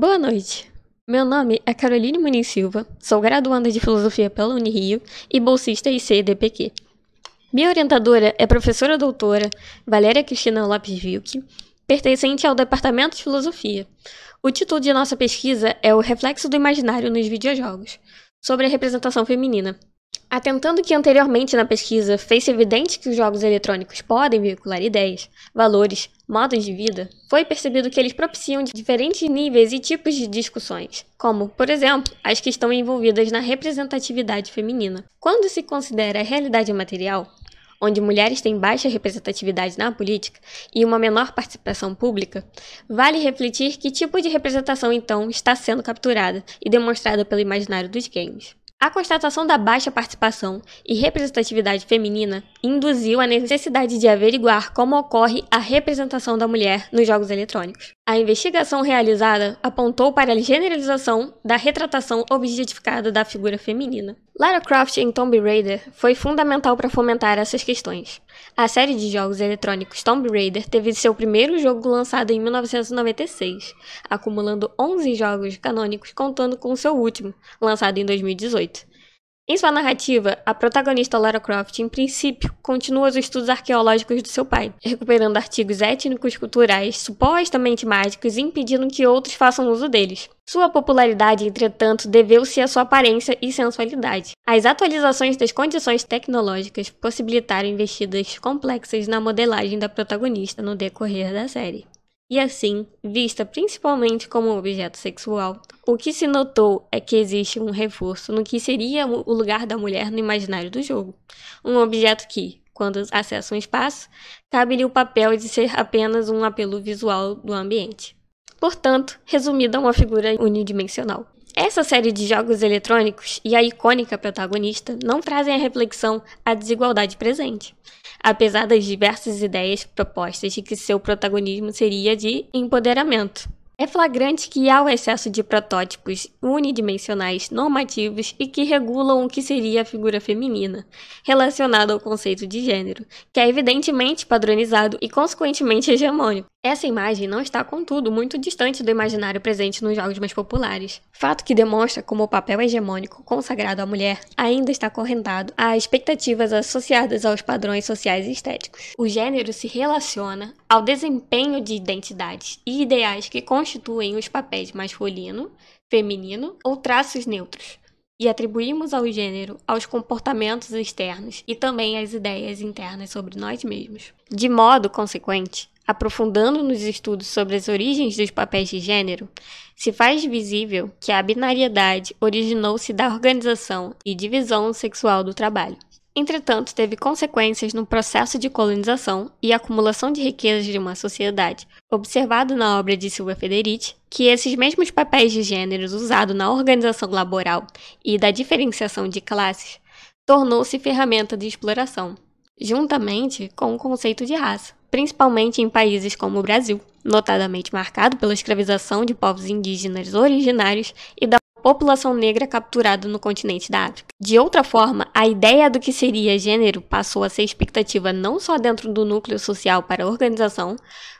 Boa noite! Meu nome é Caroline Muniz Silva, sou graduanda de Filosofia pela Unirio e bolsista ICDPQ. Minha orientadora é professora doutora Valéria Cristina Lopes Vilke, pertencente ao Departamento de Filosofia. O título de nossa pesquisa é O Reflexo do Imaginário nos Videojogos, sobre a representação feminina. Atentando que anteriormente na pesquisa fez-se evidente que os jogos eletrônicos podem veicular ideias, valores, modos de vida, foi percebido que eles propiciam diferentes níveis e tipos de discussões, como, por exemplo, as que estão envolvidas na representatividade feminina. Quando se considera a realidade material, onde mulheres têm baixa representatividade na política e uma menor participação pública, vale refletir que tipo de representação então está sendo capturada e demonstrada pelo imaginário dos games. A constatação da baixa participação e representatividade feminina induziu a necessidade de averiguar como ocorre a representação da mulher nos jogos eletrônicos. A investigação realizada apontou para a generalização da retratação objetificada da figura feminina. Lara Croft em Tomb Raider foi fundamental para fomentar essas questões. A série de jogos eletrônicos Tomb Raider teve seu primeiro jogo lançado em 1996, acumulando 11 jogos canônicos contando com seu último, lançado em 2018. Em sua narrativa, a protagonista Lara Croft, em princípio, continua os estudos arqueológicos do seu pai, recuperando artigos étnicos culturais supostamente mágicos e impedindo que outros façam uso deles. Sua popularidade, entretanto, deveu-se à sua aparência e sensualidade. As atualizações das condições tecnológicas possibilitaram investidas complexas na modelagem da protagonista no decorrer da série e assim vista principalmente como objeto sexual, o que se notou é que existe um reforço no que seria o lugar da mulher no imaginário do jogo. Um objeto que, quando acessa um espaço, cabe-lhe o papel de ser apenas um apelo visual do ambiente. Portanto, resumida a uma figura unidimensional. Essa série de jogos eletrônicos e a icônica protagonista não trazem a reflexão à desigualdade presente, apesar das diversas ideias propostas de que seu protagonismo seria de empoderamento. É flagrante que há o excesso de protótipos unidimensionais normativos e que regulam o que seria a figura feminina, relacionado ao conceito de gênero, que é evidentemente padronizado e consequentemente hegemônico. Essa imagem não está, contudo, muito distante do imaginário presente nos jogos mais populares, fato que demonstra como o papel hegemônico consagrado à mulher ainda está correntado a expectativas associadas aos padrões sociais e estéticos. O gênero se relaciona ao desempenho de identidades e ideais que constroem constituem os papéis masculino, feminino ou traços neutros, e atribuímos ao gênero aos comportamentos externos e também às ideias internas sobre nós mesmos. De modo consequente, aprofundando nos estudos sobre as origens dos papéis de gênero, se faz visível que a binariedade originou-se da organização e divisão sexual do trabalho entretanto teve consequências no processo de colonização e acumulação de riquezas de uma sociedade, observado na obra de Silva Federici que esses mesmos papéis de gêneros usados na organização laboral e da diferenciação de classes tornou-se ferramenta de exploração, juntamente com o conceito de raça, principalmente em países como o Brasil, notadamente marcado pela escravização de povos indígenas originários e da população negra capturada no continente da África. De outra forma, a ideia do que seria gênero passou a ser expectativa não só dentro do núcleo social para a organização,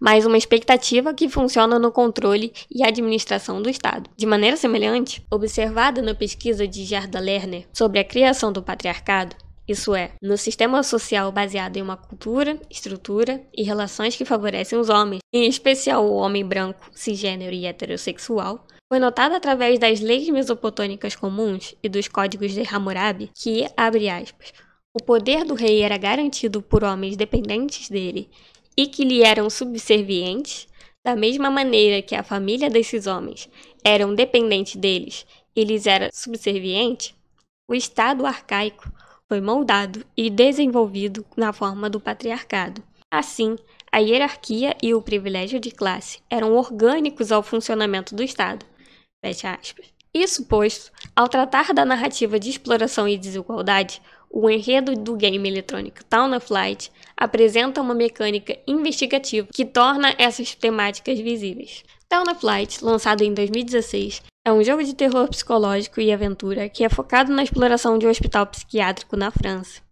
mas uma expectativa que funciona no controle e administração do Estado. De maneira semelhante, observada na pesquisa de Gerda Lerner sobre a criação do patriarcado, isso é, no sistema social baseado em uma cultura, estrutura e relações que favorecem os homens, em especial o homem branco, cisgênero e heterossexual, foi notado através das leis mesopotônicas comuns e dos códigos de Hammurabi que, abre aspas, o poder do rei era garantido por homens dependentes dele e que lhe eram subservientes, da mesma maneira que a família desses homens eram dependente deles e lhes era subserviente, o Estado arcaico foi moldado e desenvolvido na forma do patriarcado. Assim, a hierarquia e o privilégio de classe eram orgânicos ao funcionamento do Estado, Fecha aspas. Isso posto, ao tratar da narrativa de exploração e desigualdade, o enredo do game eletrônico Town of Light apresenta uma mecânica investigativa que torna essas temáticas visíveis. Town of Light, lançado em 2016, é um jogo de terror psicológico e aventura que é focado na exploração de um hospital psiquiátrico na França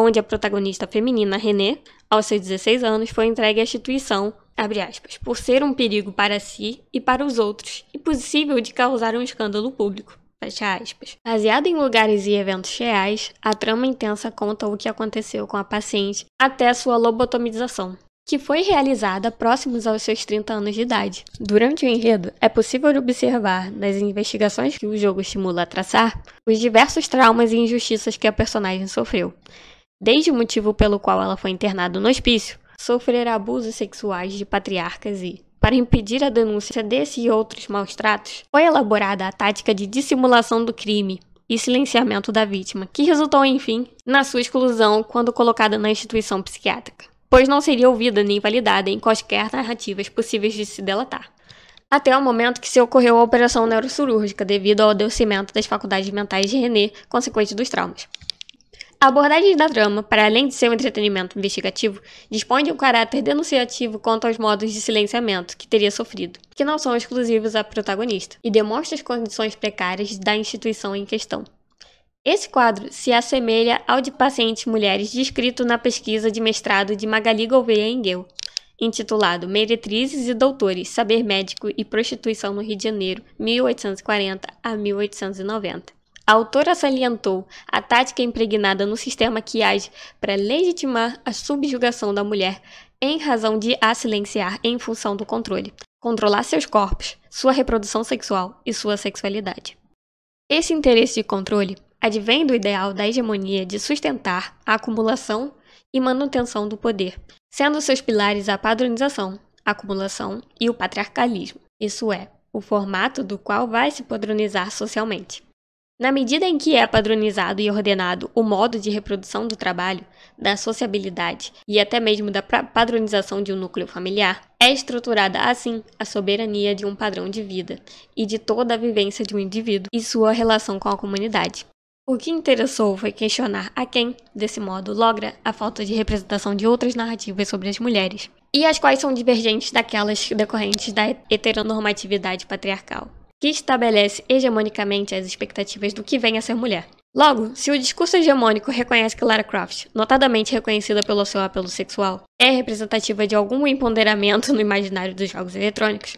onde a protagonista feminina René, aos seus 16 anos, foi entregue à instituição, aspas, por ser um perigo para si e para os outros e possível de causar um escândalo público. Fecha aspas. Baseado em lugares e eventos reais, a trama intensa conta o que aconteceu com a paciente até sua lobotomização, que foi realizada próximos aos seus 30 anos de idade. Durante o enredo, é possível observar, nas investigações que o jogo estimula a traçar, os diversos traumas e injustiças que a personagem sofreu, desde o motivo pelo qual ela foi internada no hospício, sofrer abusos sexuais de patriarcas e, para impedir a denúncia desse e outros maus tratos, foi elaborada a tática de dissimulação do crime e silenciamento da vítima, que resultou, enfim, na sua exclusão quando colocada na instituição psiquiátrica, pois não seria ouvida nem validada em quaisquer narrativas possíveis de se delatar. Até o momento que se ocorreu a operação neurocirúrgica devido ao adoecimento das faculdades mentais de René, consequente dos traumas. A abordagem da drama para além de ser um entretenimento investigativo, dispõe de um caráter denunciativo quanto aos modos de silenciamento que teria sofrido, que não são exclusivos à protagonista, e demonstra as condições precárias da instituição em questão. Esse quadro se assemelha ao de pacientes mulheres descrito na pesquisa de mestrado de Magali Gouveia Engel, intitulado Meretrizes e Doutores, Saber Médico e Prostituição no Rio de Janeiro, 1840 a 1890 a autora salientou a tática impregnada no sistema que age para legitimar a subjugação da mulher em razão de a silenciar em função do controle, controlar seus corpos, sua reprodução sexual e sua sexualidade. Esse interesse de controle advém do ideal da hegemonia de sustentar a acumulação e manutenção do poder, sendo seus pilares a padronização, a acumulação e o patriarcalismo, isso é, o formato do qual vai se padronizar socialmente. Na medida em que é padronizado e ordenado o modo de reprodução do trabalho, da sociabilidade e até mesmo da padronização de um núcleo familiar, é estruturada assim a soberania de um padrão de vida e de toda a vivência de um indivíduo e sua relação com a comunidade. O que interessou foi questionar a quem, desse modo, logra a falta de representação de outras narrativas sobre as mulheres, e as quais são divergentes daquelas decorrentes da heteronormatividade patriarcal que estabelece hegemonicamente as expectativas do que vem a ser mulher. Logo, se o discurso hegemônico reconhece que Lara Croft, notadamente reconhecida pelo seu apelo sexual, é representativa de algum empoderamento no imaginário dos jogos eletrônicos,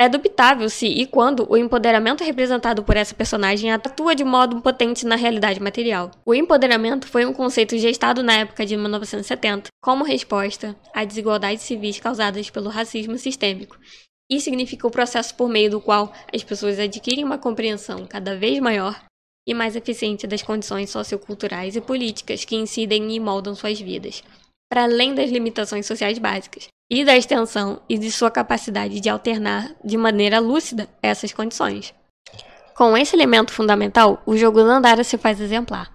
é dubitável se e quando o empoderamento representado por essa personagem atua de modo potente na realidade material. O empoderamento foi um conceito gestado na época de 1970 como resposta a desigualdades civis causadas pelo racismo sistêmico e significa o processo por meio do qual as pessoas adquirem uma compreensão cada vez maior e mais eficiente das condições socioculturais e políticas que incidem e moldam suas vidas, para além das limitações sociais básicas e da extensão e de sua capacidade de alternar de maneira lúcida essas condições. Com esse elemento fundamental, o jogo Dandara se faz exemplar.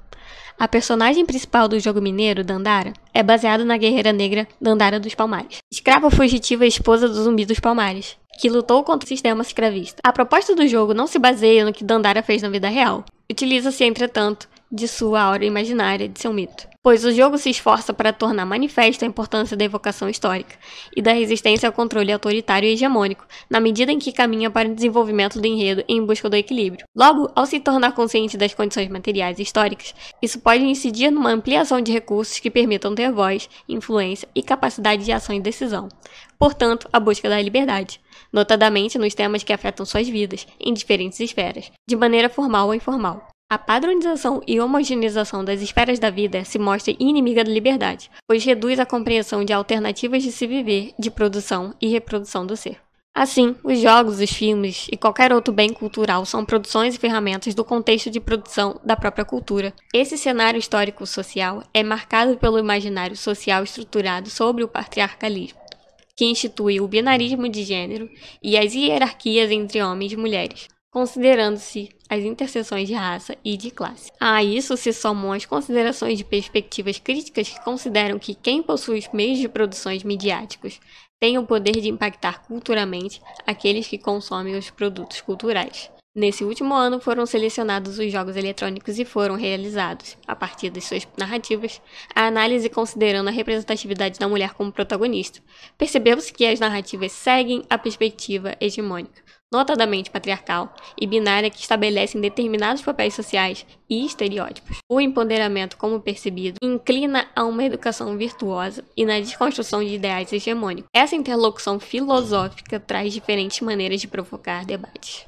A personagem principal do jogo mineiro, Dandara, é baseada na guerreira negra Dandara dos Palmares, escrava fugitiva e esposa do zumbi dos Palmares, que lutou contra o sistema escravista. A proposta do jogo não se baseia no que Dandara fez na vida real. Utiliza-se, entretanto, de sua aura imaginária de seu mito pois o jogo se esforça para tornar manifesta a importância da evocação histórica e da resistência ao controle autoritário e hegemônico, na medida em que caminha para o desenvolvimento do enredo em busca do equilíbrio. Logo, ao se tornar consciente das condições materiais e históricas, isso pode incidir numa ampliação de recursos que permitam ter voz, influência e capacidade de ação e decisão. Portanto, a busca da liberdade notadamente nos temas que afetam suas vidas, em diferentes esferas, de maneira formal ou informal. A padronização e homogeneização das esferas da vida se mostra inimiga da liberdade, pois reduz a compreensão de alternativas de se viver, de produção e reprodução do ser. Assim, os jogos, os filmes e qualquer outro bem cultural são produções e ferramentas do contexto de produção da própria cultura. Esse cenário histórico-social é marcado pelo imaginário social estruturado sobre o patriarcalismo, que institui o binarismo de gênero e as hierarquias entre homens e mulheres, considerando-se as interseções de raça e de classe. A isso se somam as considerações de perspectivas críticas que consideram que quem possui os meios de produções midiáticos tem o poder de impactar culturalmente aqueles que consomem os produtos culturais. Nesse último ano foram selecionados os jogos eletrônicos e foram realizados, a partir das suas narrativas, a análise considerando a representatividade da mulher como protagonista. Percebeu-se que as narrativas seguem a perspectiva hegemônica notadamente patriarcal e binária que estabelecem determinados papéis sociais e estereótipos. O empoderamento, como percebido, inclina a uma educação virtuosa e na desconstrução de ideais hegemônicos. Essa interlocução filosófica traz diferentes maneiras de provocar debates.